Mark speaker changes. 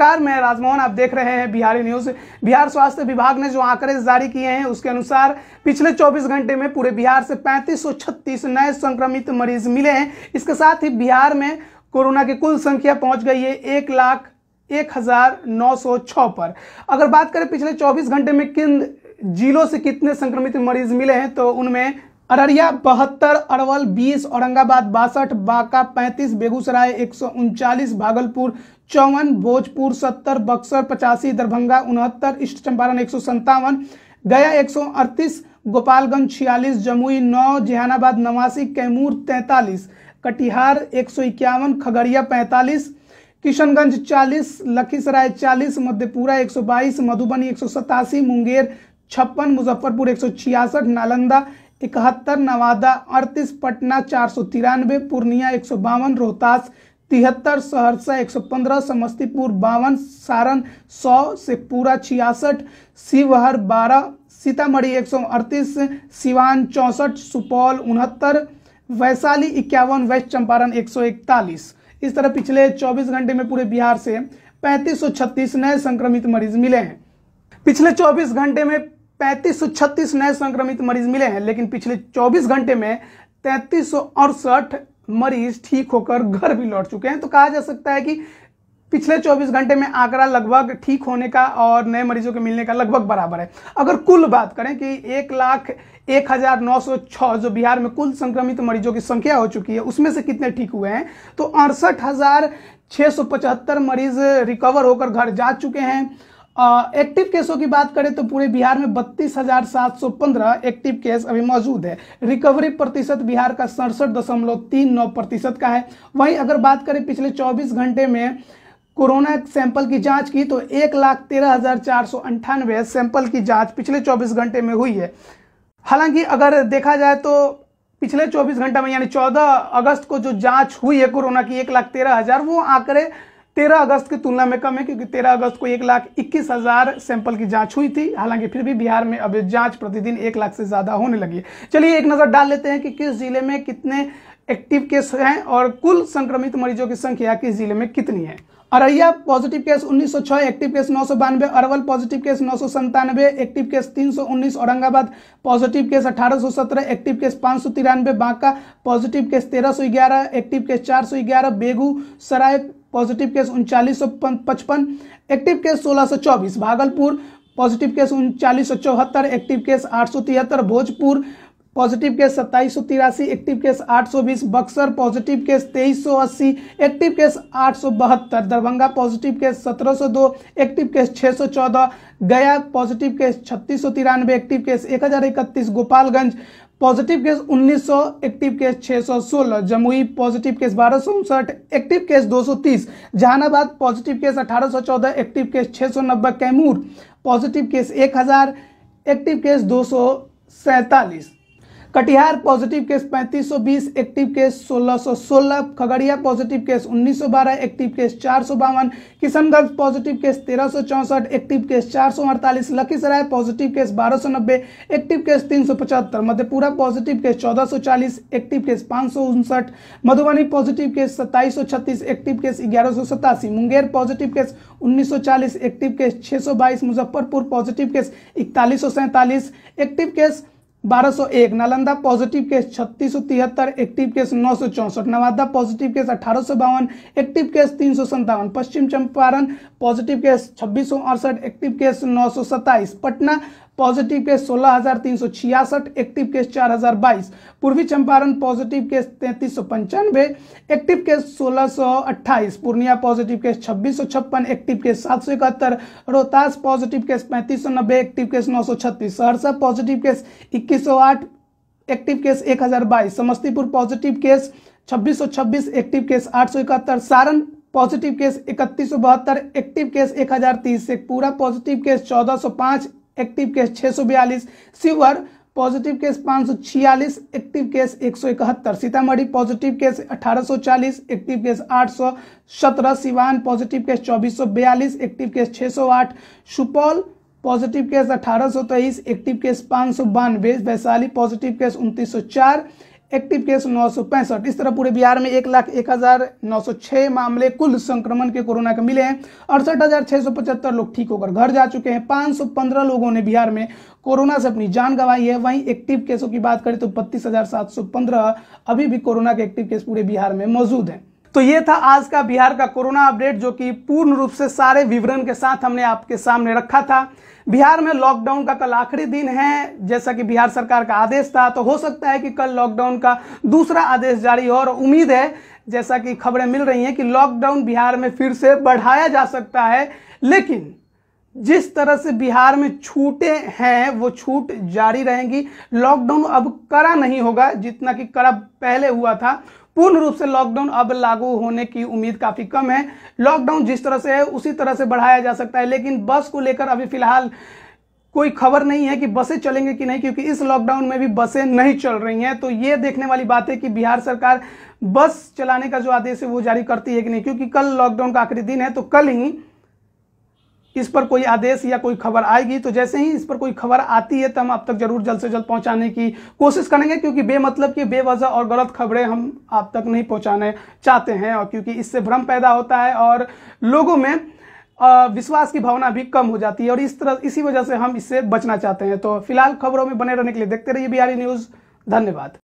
Speaker 1: नमस्कार मैं राजमोहन आप देख रहे हैं बिहारी न्यूज बिहार स्वास्थ्य विभाग ने जो आंकड़े जारी किए हैं उसके अनुसार पिछले 24 घंटे में पूरे बिहार से 3536 नए संक्रमित मरीज मिले हैं इसके साथ ही बिहार में कोरोना की कुल संख्या पहुंच गई है एक लाख एक हजार नौ सौ छः पर अगर बात करें पिछले चौबीस घंटे में किन जिलों से कितने संक्रमित मरीज मिले हैं तो उनमें अररिया बहत्तर अरवल बीस औरंगाबाद बासठ बांका पैंतीस बेगूसराय एक भागलपुर चौवन भोजपुर सत्तर बक्सर पचासी दरभंगा उनहत्तर ईस्ट चंपारण एक गया एक गोपालगंज छियालीस जमुई नौ जहानाबाद नवासी कैमूर तैंतालीस कटिहार एक सौ इक्यावन खगड़िया पैंतालीस किशनगंज 40 लखीसराय 40 मध्यपुरा 122 मधुबनी एक मुंगेर छप्पन मुजफ्फरपुर एक नालंदा इकहत्तर नवादा अड़तीस पटना चार सौ तिरानवे पूर्णिया एक सौ बावन रोहतास तिहत्तर सहरसा एक सौ पंद्रह समस्तीपुर बावन सारण सौ शेखपुरा छियासठ शिवहर बारह सीतामढ़ी एक सौ अड़तीस सिवान चौंसठ सुपौल उनहत्तर वैशाली इक्यावन वेस्ट चंपारण एक सौ इकतालीस इस तरह पिछले 24 घंटे में पूरे बिहार से छत्तीस नए संक्रमित मरीज मिले हैं पिछले 24 घंटे में पैंतीस नए संक्रमित मरीज मिले हैं लेकिन पिछले 24 घंटे में तैंतीस मरीज ठीक होकर घर भी लौट चुके हैं तो कहा जा सकता है कि पिछले 24 घंटे में आंकड़ा लगभग ठीक होने का और नए मरीजों के मिलने का लगभग बराबर है अगर कुल बात करें कि एक लाख एक हजार नौ सौ छः जो बिहार में कुल संक्रमित मरीजों की संख्या हो चुकी है उसमें से कितने ठीक हुए हैं तो अड़सठ हजार छः सौ पचहत्तर मरीज रिकवर होकर घर जा चुके हैं एक्टिव केसों की बात करें तो पूरे बिहार में बत्तीस हजार सात सौ पंद्रह एक्टिव केस अभी मौजूद है रिकवरी प्रतिशत बिहार का सड़सठ दशमलव तीन नौ प्रतिशत का है वहीं अगर बात करें पिछले चौबीस घंटे में कोरोना सैंपल की जांच की तो एक लाख तेरह हजार चार सौ अंठानवे सैंपल की जांच पिछले चौबीस घंटे में हुई है हालांकि अगर देखा जाए तो पिछले 24 घंटे में यानी 14 अगस्त को जो जांच हुई है कोरोना की एक लाख तेरह हजार वो आंकड़े तेरह अगस्त की तुलना में कम है क्योंकि तेरह अगस्त को एक लाख इक्कीस हजार सैंपल की जांच हुई थी हालांकि फिर भी बिहार में अब जांच प्रतिदिन एक लाख से ज्यादा होने लगी चलिए एक नजर डाल लेते हैं कि किस जिले में कितने एक्टिव केस हैं और कुल संक्रमित मरीजों की संख्या किस जिले में कितनी है Araria positive case 1906 active case नौ अरवल पॉजिटिव केस नौ active case 319 Aurangabad positive case 1817 active case पाँच Banka positive case 1311 active case 411 Begusarai positive case उनचालीस सौ पचपन एक्टिव केस सोलह सौ चौबीस भागलपुर पॉजिटिव केस उनचालीस सौ चौहत्तर एक्टिव केस आठ सौ तिहत्तर भोजपुर पॉजिटिव केस सत्ताईस सौ तिरासी एक्टिव केस आठ सौ बीस बक्सर पॉजिटिव केस तेईस सौ अस्सी एक्टिव केस आठ सौ बहत्तर दरभंगा पॉजिटिव केस सत्रह सौ दो एक्टिव केस छः सौ चौदह गया पॉजिटिव केस छत्तीस सौ तिरानवे एक्टिव केस एक हज़ार इकतीस Gopalganj positive case 1900 active case 616 Jamui positive case बारह active case 230 Jehanabad positive case 1814 active case 690 Kaimur positive case 1000 active case दो Katihar positive case 3520 active case 1616 Khagaria positive case 1912 active case चार किशनगंज पॉजिटिव केस तेरह एक्टिव केस चार लखीसराय पॉजिटिव केस बारह active case तीन Madhepura positive case चौदह active case पाँच Madhubani positive case 2736 active case ग्यारह Munger positive case 1940 active case 622 Muzaffarpur positive case इकतालीस active case 1201 Nalanda positive case छत्तीस एक्टिव केस नौ नवादा पॉजिटिव केस अठारह एक्टिव केस तीन पश्चिम चंपारण पॉजिटिव केस छब्बीस एक्टिव केस नौ पटना पॉजिटिव केस सोलह हजार तीन सौ छियासठ एक्टिव केस चार हजार बाईस पूर्वी चंपारण पॉजिटिव केस तैंतीस सौ पंचानवे एक्टिव केस सोलह सौ पूर्णिया पॉजिटिव केस छब्बीस सौ छप्पन एक्टिव केस सात सौ इकहत्तर रोहतास पॉजिटिव केस पैंतीस सौ नब्बे एक्टिव केस नौ सौ छत्तीस सहरसा पॉजिटिव केस इक्कीस सौ आठ एक्टिव केस एक हजार बाईस समस्तीपुर पॉजिटिव केस छब्बीस सौ छब्बीस एक्टिव केस आठ सौ इकहत्तर सारण पॉजिटिव केस इकतीस सौ बहत्तर एक्टिव केस एक हजार तीस पूरा पॉजिटिव केस चौदह सौ पांच एक्टिव केस छः सौ बयालीस शिवहर पॉजिटिव केस पाँच सौ छियालीस एक्टिव केस एक सौ इकहत्तर सीतामढ़ी पॉजिटिव केस अठारह सौ चालीस एक्टिव केस आठ सौ सत्रह सिवान पॉजिटिव केस चौबीस सौ बयालीस एक्टिव केस छः सौ आठ सुपौल पॉजिटिव केस अठारह सौ तेईस एक्टिव केस पाँच सौ बानवे वैशाली पॉजिटिव केस उनतीस सौ चार एक्टिव केस नौ इस तरह पूरे बिहार में एक लाख एक हज़ार नौ सौ छह मामले कुल संक्रमण के कोरोना के मिले हैं अड़सठ हज़ार छह सौ पचहत्तर लोग ठीक होकर घर जा चुके हैं पांच सौ पंद्रह लोगों ने बिहार में कोरोना से अपनी जान गंवाई है वहीं एक्टिव केसों की बात करें तो बत्तीस हज़ार सात सौ पंद्रह अभी भी कोरोना के एक्टिव केस पूरे बिहार में मौजूद हैं तो ये था आज का बिहार का कोरोना अपडेट जो कि पूर्ण रूप से सारे विवरण के साथ हमने आपके सामने रखा था बिहार में लॉकडाउन का कल आखिरी दिन है जैसा कि बिहार सरकार का आदेश था तो हो सकता है कि कल लॉकडाउन का दूसरा आदेश जारी हो और उम्मीद है जैसा कि खबरें मिल रही हैं कि लॉकडाउन बिहार में फिर से बढ़ाया जा सकता है लेकिन जिस तरह से बिहार में छूटे हैं वो छूट जारी रहेंगी लॉकडाउन अब कड़ा नहीं होगा जितना कि कड़ा पहले हुआ था पूर्ण रूप से लॉकडाउन अब लागू होने की उम्मीद काफी कम है लॉकडाउन जिस तरह से है उसी तरह से बढ़ाया जा सकता है लेकिन बस को लेकर अभी फिलहाल कोई खबर नहीं है कि बसें चलेंगे कि नहीं क्योंकि इस लॉकडाउन में भी बसें नहीं चल रही हैं तो ये देखने वाली बात है कि बिहार सरकार बस चलाने का जो आदेश है वो जारी करती है कि नहीं क्योंकि कल लॉकडाउन का आखिरी दिन है तो कल ही इस पर कोई आदेश या कोई खबर आएगी तो जैसे ही इस पर कोई खबर आती है तो हम आप तक जरूर जल्द से जल्द पहुंचाने की कोशिश करेंगे क्योंकि बेमतलब की बेवजह और गलत खबरें हम आप तक नहीं पहुंचाने चाहते हैं और क्योंकि इससे भ्रम पैदा होता है और लोगों में विश्वास की भावना भी कम हो जाती है और इस तरह इसी वजह से हम इससे बचना चाहते हैं तो फिलहाल खबरों में बने रहने के लिए देखते रहिए बिहारी न्यूज़ धन्यवाद